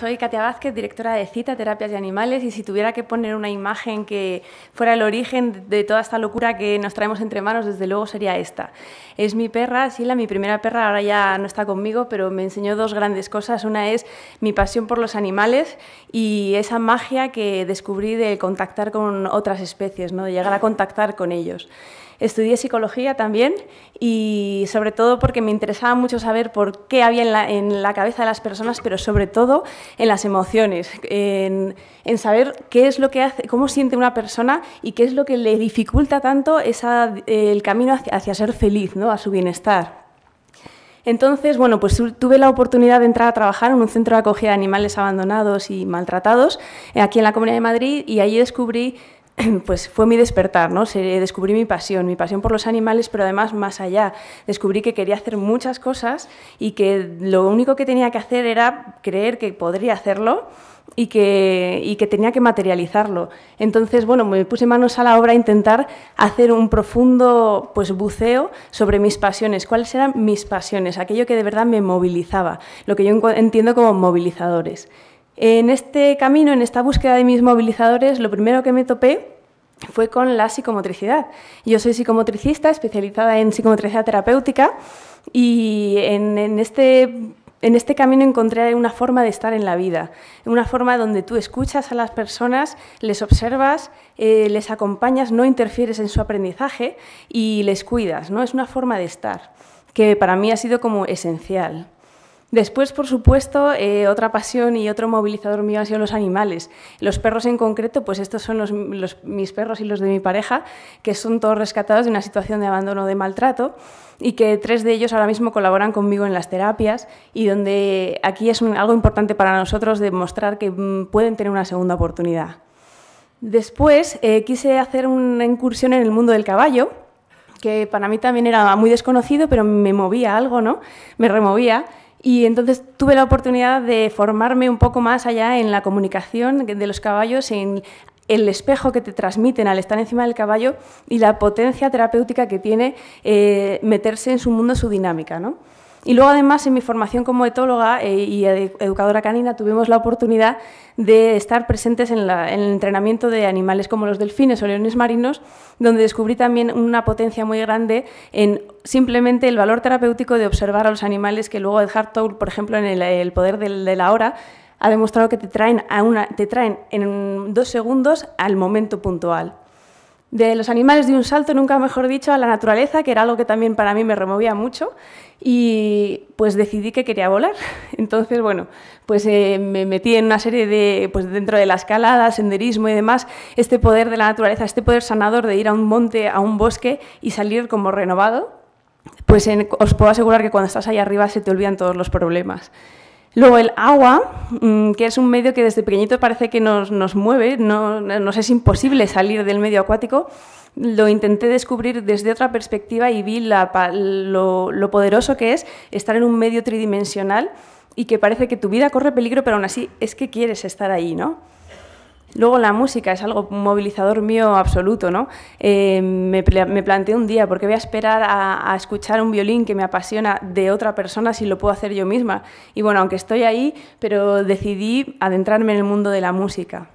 Soy Katia Vázquez, directora de Cita, Terapias de Animales, y si tuviera que poner una imagen que fuera el origen de toda esta locura que nos traemos entre manos, desde luego sería esta. Es mi perra, Sila, mi primera perra, ahora ya no está conmigo, pero me enseñó dos grandes cosas. Una es mi pasión por los animales y esa magia que descubrí de contactar con otras especies, ¿no? de llegar a contactar con ellos. Estudié psicología también y sobre todo porque me interesaba mucho saber por qué había en la, cabeza de las personas, pero sobre todo en las emociones, en, saber qué es lo que hace, cómo siente una persona y qué es lo que le dificulta tanto el camino hacia, ser feliz, ¿no? a su bienestar. Entonces, bueno, pues tuve la oportunidad de entrar a trabajar en un centro de acogida de animales abandonados y maltratados eh, aquí en la Comunidad de Madrid y allí descubrí pues fue mi despertar, ¿no? Descubrí mi pasión, mi pasión por los animales, pero además más allá. Descubrí que quería hacer muchas cosas y que lo único que tenía que hacer era creer que podría hacerlo y que, y que tenía que materializarlo. Entonces, bueno, me puse manos a la obra a intentar hacer un profundo pues, buceo sobre mis pasiones, cuáles eran mis pasiones, aquello que de verdad me movilizaba, lo que yo entiendo como movilizadores. En este camino, en esta búsqueda de mis movilizadores, lo primero que me topé fue con la psicomotricidad. Yo soy psicomotricista, especializada en psicomotricidad terapéutica, y en, este, este camino encontré una forma de estar en la vida, una forma donde tú escuchas a las personas, les observas, eh, les acompañas, no interfieres en su aprendizaje y les cuidas, ¿no? Es una forma de estar que para mí ha sido como esencial. Después, por supuesto, eh, otra pasión y otro movilizador mío han sido los animales. Los perros en concreto, pues estos son mis perros y los de mi pareja, que son todos rescatados de una situación de abandono o de maltrato y que tres de ellos ahora mismo colaboran conmigo en las terapias y donde aquí es algo importante para nosotros demostrar que mm, pueden tener una segunda oportunidad. Después eh, quise hacer una incursión en el mundo del caballo, que para mí también era muy desconocido, pero me movía algo, ¿no? Me removía. Y entonces tuve la oportunidad de formarme un poco más allá en la comunicación de los caballos, en el espejo que te transmiten al estar encima del caballo y la potencia terapéutica que tiene eh, meterse en su mundo, su dinámica. ¿no? Y luego además en mi formación como etóloga eh, y educadora canina tuvimos la oportunidad de estar presentes en, el entrenamiento de animales como los delfines o leones marinos, donde descubrí también una potencia muy grande en simplemente el valor terapéutico de observar a los animales que luego Ed Hartow, por ejemplo, en el, poder de la hora, ha demostrado que te traen, te traen en dos segundos al momento puntual de los animales de un salto, nunca mejor dicho, a la naturaleza, que era algo que también para mí me removía mucho, y pues decidí que quería volar. Entonces, bueno, pues eh, me metí en una serie de, pues dentro de la escalada, senderismo y demás, este poder de la naturaleza, este poder sanador de ir a un monte, a un bosque y salir como renovado, pues os puedo asegurar que cuando estás ahí arriba se te olvidan todos los problemas. Luego el agua, mm, que es un medio que desde pequeñito parece que nos, nos mueve, no, nos es imposible salir del medio acuático, lo intenté descubrir desde otra perspectiva y vi lo, lo poderoso que es estar en un medio tridimensional y que parece que tu vida corre peligro, pero aún así es que quieres estar ahí, ¿no? Luego la música es algo movilizador mío absoluto, ¿no? Eh, me, planteé un día, ¿por qué voy a esperar a, escuchar un violín que me apasiona de otra persona si lo puedo hacer yo misma? Y bueno, aunque estoy ahí, pero decidí adentrarme en el mundo de la música.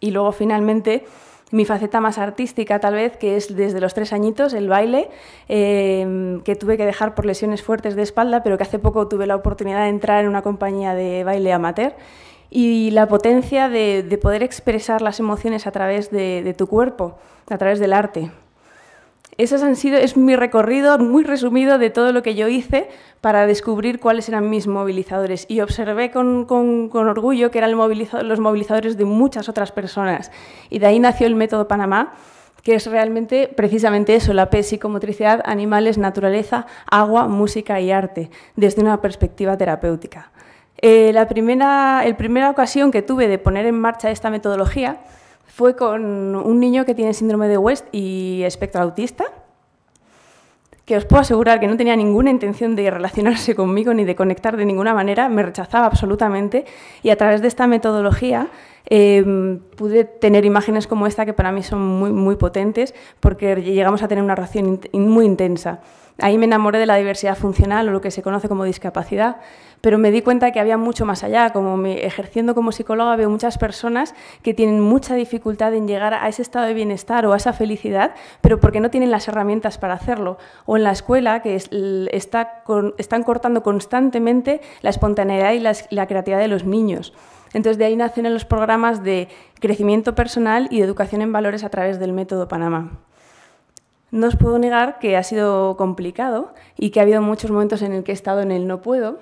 Y luego finalmente mi faceta más artística tal vez, que es desde los tres añitos, el baile, em, que tuve que dejar por lesiones fuertes de espalda, pero que hace poco tuve la oportunidad de entrar en una compañía de baile amateur y la potencia de, poder expresar las emociones a través de, tu cuerpo, a través del arte. Esos han sido, es mi recorrido muy resumido de todo lo que yo hice para descubrir cuáles eran mis movilizadores. Y observé con, orgullo que eran los movilizadores de muchas otras personas. Y de ahí nació el método Panamá, que es realmente precisamente eso, la P, psicomotricidad, animales, naturaleza, agua, música y arte, desde una perspectiva terapéutica. Eh, la primera, el primera ocasión que tuve de poner en marcha esta metodología fue con un niño que tiene síndrome de West y espectro autista, que os puedo asegurar que no tenía ninguna intención de relacionarse conmigo ni de conectar de ninguna manera, me rechazaba absolutamente y a través de esta metodología eh, pude tener imágenes como esta que para mí son muy, muy potentes porque llegamos a tener una relación muy intensa. Ahí me enamoré de la diversidad funcional o lo que se conoce como discapacidad, pero me di cuenta que había mucho más allá. Como ejerciendo como psicóloga veo muchas personas que tienen mucha dificultad en llegar a ese estado de bienestar o a esa felicidad, pero porque no tienen las herramientas para hacerlo. O en la escuela que están cortando constantemente la espontaneidad y la creatividad de los niños. Entonces de ahí nacen los programas de crecimiento personal y de educación en valores a través del método Panamá. No os puedo negar que ha sido complicado y que ha habido muchos momentos en el que he estado en el no puedo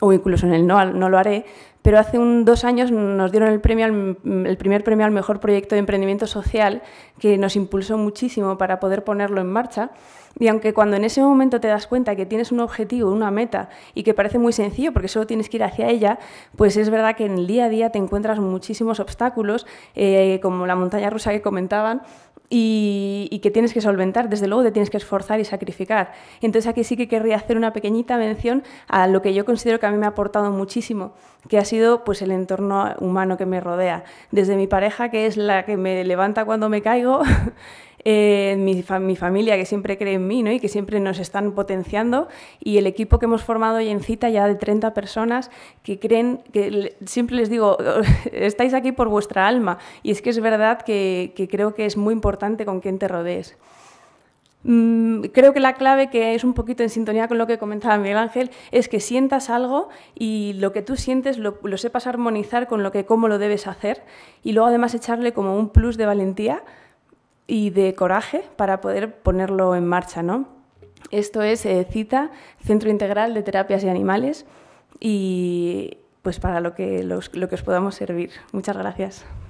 o incluso en el no, no lo haré, pero hace un, dos años nos dieron el, premio el primer premio al mejor proyecto de emprendimiento social que nos impulsó muchísimo para poder ponerlo en marcha. Y aunque cuando en ese momento te das cuenta que tienes un objetivo, una meta y que parece muy sencillo porque solo tienes que ir hacia ella, pues es verdad que en el día a día te encuentras muchísimos obstáculos, eh, como la montaña rusa que comentaban, y, que tienes que solventar, desde luego te tienes que esforzar y sacrificar. Entonces aquí sí que querría hacer una pequeñita mención a lo que yo considero que a mí me ha aportado muchísimo, que ha sido pues el entorno humano que me rodea, desde mi pareja que es la que me levanta cuando me caigo Eh, mi, familia que siempre cree en mí y que siempre nos están potenciando y el equipo que hemos formado hoy en cita ya de 30 personas que creen que siempre les digo, estáis aquí por vuestra alma y es que es verdad que, creo que es muy importante con quién te rodees. Mm, creo que la clave, que es un poquito en sintonía con lo que comentaba Miguel Ángel, es que sientas algo y lo que tú sientes lo, sepas armonizar con lo que cómo lo debes hacer y luego además echarle como un plus de valentía y de coraje para poder ponerlo en marcha. ¿no? Esto es eh, CITA, Centro Integral de Terapias y Animales, y pues para lo que os podamos servir. Muchas gracias.